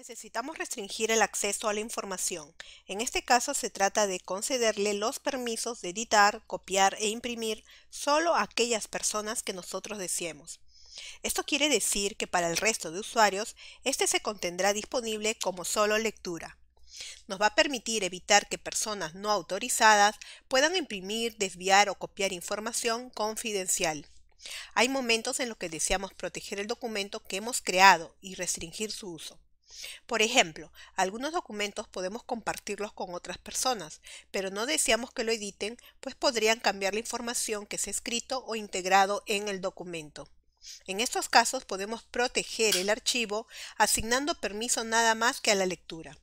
Necesitamos restringir el acceso a la información. En este caso se trata de concederle los permisos de editar, copiar e imprimir solo a aquellas personas que nosotros deseemos. Esto quiere decir que para el resto de usuarios, este se contendrá disponible como solo lectura. Nos va a permitir evitar que personas no autorizadas puedan imprimir, desviar o copiar información confidencial. Hay momentos en los que deseamos proteger el documento que hemos creado y restringir su uso. Por ejemplo, algunos documentos podemos compartirlos con otras personas, pero no deseamos que lo editen, pues podrían cambiar la información que se ha escrito o integrado en el documento. En estos casos podemos proteger el archivo asignando permiso nada más que a la lectura.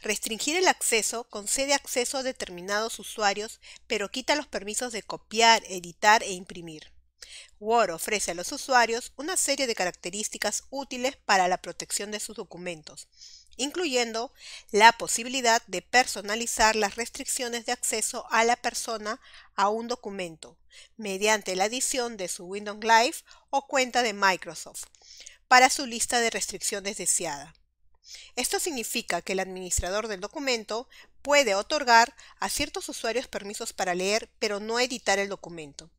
Restringir el acceso concede acceso a determinados usuarios, pero quita los permisos de copiar, editar e imprimir. Word ofrece a los usuarios una serie de características útiles para la protección de sus documentos, incluyendo la posibilidad de personalizar las restricciones de acceso a la persona a un documento mediante la adición de su Windows Live o cuenta de Microsoft para su lista de restricciones deseada. Esto significa que el administrador del documento puede otorgar a ciertos usuarios permisos para leer, pero no editar el documento.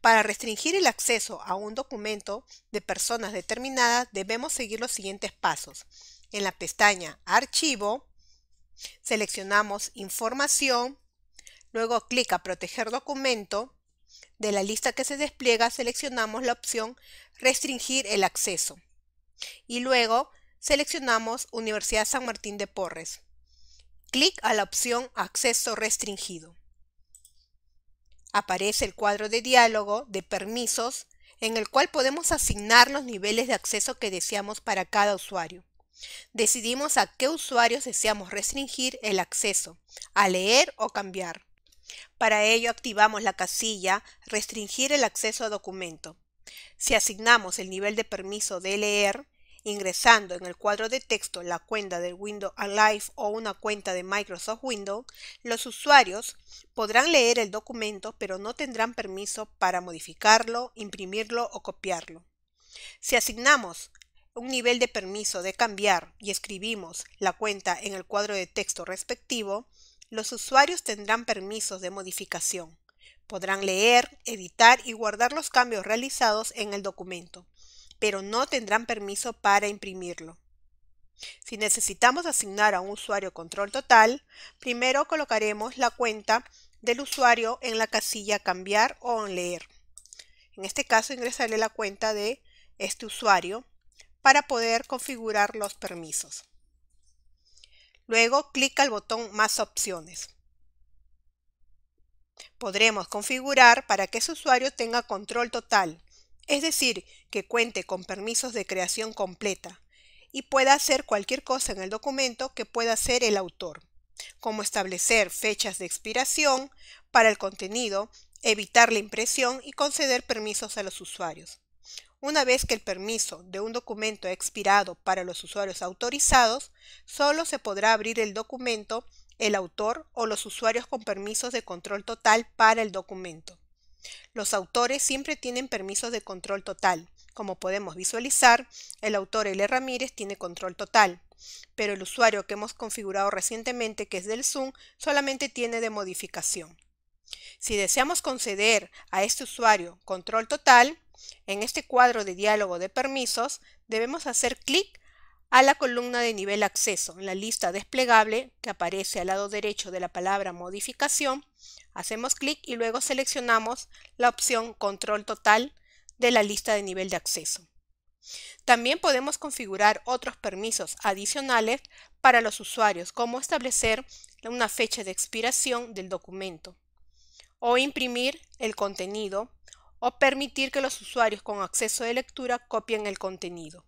Para restringir el acceso a un documento de personas determinadas debemos seguir los siguientes pasos. En la pestaña Archivo seleccionamos Información, luego clic a Proteger documento. De la lista que se despliega seleccionamos la opción Restringir el acceso y luego seleccionamos Universidad San Martín de Porres. Clic a la opción Acceso restringido aparece el cuadro de diálogo de permisos en el cual podemos asignar los niveles de acceso que deseamos para cada usuario. Decidimos a qué usuarios deseamos restringir el acceso, a leer o cambiar. Para ello activamos la casilla Restringir el acceso a documento. Si asignamos el nivel de permiso de leer, ingresando en el cuadro de texto la cuenta de Windows Alive o una cuenta de Microsoft Windows, los usuarios podrán leer el documento pero no tendrán permiso para modificarlo, imprimirlo o copiarlo. Si asignamos un nivel de permiso de cambiar y escribimos la cuenta en el cuadro de texto respectivo, los usuarios tendrán permisos de modificación. Podrán leer, editar y guardar los cambios realizados en el documento pero no tendrán permiso para imprimirlo. Si necesitamos asignar a un usuario control total, primero colocaremos la cuenta del usuario en la casilla cambiar o leer. En este caso ingresaré la cuenta de este usuario para poder configurar los permisos. Luego clic al botón más opciones. Podremos configurar para que ese usuario tenga control total, es decir, que cuente con permisos de creación completa y pueda hacer cualquier cosa en el documento que pueda hacer el autor, como establecer fechas de expiración para el contenido, evitar la impresión y conceder permisos a los usuarios. Una vez que el permiso de un documento ha expirado para los usuarios autorizados, solo se podrá abrir el documento el autor o los usuarios con permisos de control total para el documento. Los autores siempre tienen permisos de control total. Como podemos visualizar, el autor L. Ramírez tiene control total, pero el usuario que hemos configurado recientemente, que es del Zoom, solamente tiene de modificación. Si deseamos conceder a este usuario control total, en este cuadro de diálogo de permisos debemos hacer clic a la columna de nivel acceso. En la lista desplegable que aparece al lado derecho de la palabra modificación, hacemos clic y luego seleccionamos la opción control total de la lista de nivel de acceso. También podemos configurar otros permisos adicionales para los usuarios, como establecer una fecha de expiración del documento, o imprimir el contenido, o permitir que los usuarios con acceso de lectura copien el contenido.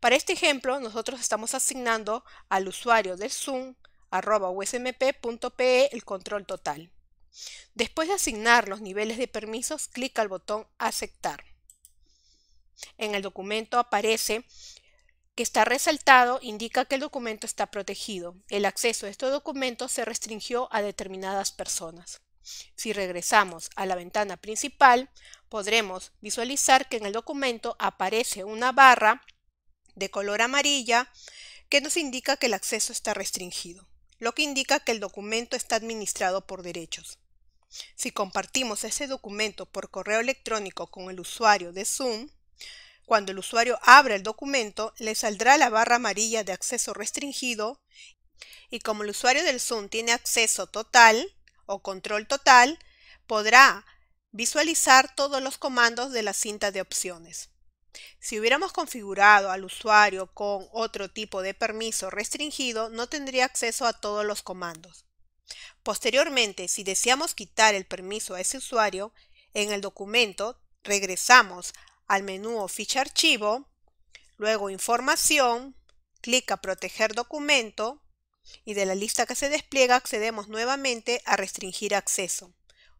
Para este ejemplo, nosotros estamos asignando al usuario del Zoom arroba usmp.pe el control total. Después de asignar los niveles de permisos, clic al botón Aceptar. En el documento aparece que está resaltado, indica que el documento está protegido. El acceso a este documento se restringió a determinadas personas. Si regresamos a la ventana principal, podremos visualizar que en el documento aparece una barra de color amarilla que nos indica que el acceso está restringido, lo que indica que el documento está administrado por derechos. Si compartimos ese documento por correo electrónico con el usuario de Zoom, cuando el usuario abra el documento le saldrá la barra amarilla de acceso restringido y como el usuario del Zoom tiene acceso total o control total, podrá visualizar todos los comandos de la cinta de opciones. Si hubiéramos configurado al usuario con otro tipo de permiso restringido, no tendría acceso a todos los comandos. Posteriormente, si deseamos quitar el permiso a ese usuario, en el documento regresamos al menú ficha archivo, luego información, clic a proteger documento y de la lista que se despliega accedemos nuevamente a restringir acceso.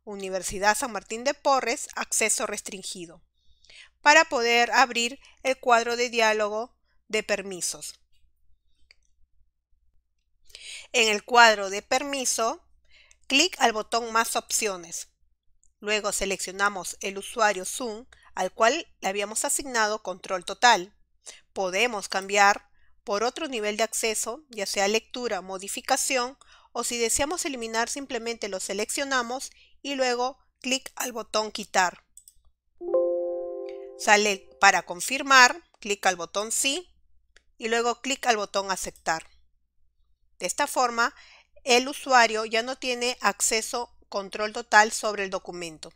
Universidad San Martín de Porres, acceso restringido para poder abrir el cuadro de diálogo de permisos. En el cuadro de permiso, clic al botón Más opciones. Luego seleccionamos el usuario Zoom al cual le habíamos asignado control total. Podemos cambiar por otro nivel de acceso, ya sea lectura, modificación, o si deseamos eliminar simplemente lo seleccionamos y luego clic al botón quitar. Sale para confirmar, clic al botón sí y luego clic al botón aceptar. De esta forma, el usuario ya no tiene acceso control total sobre el documento.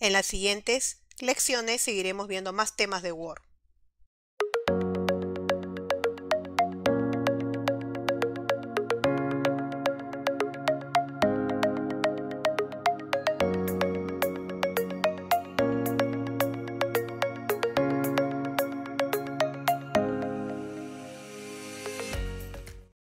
En las siguientes lecciones seguiremos viendo más temas de Word.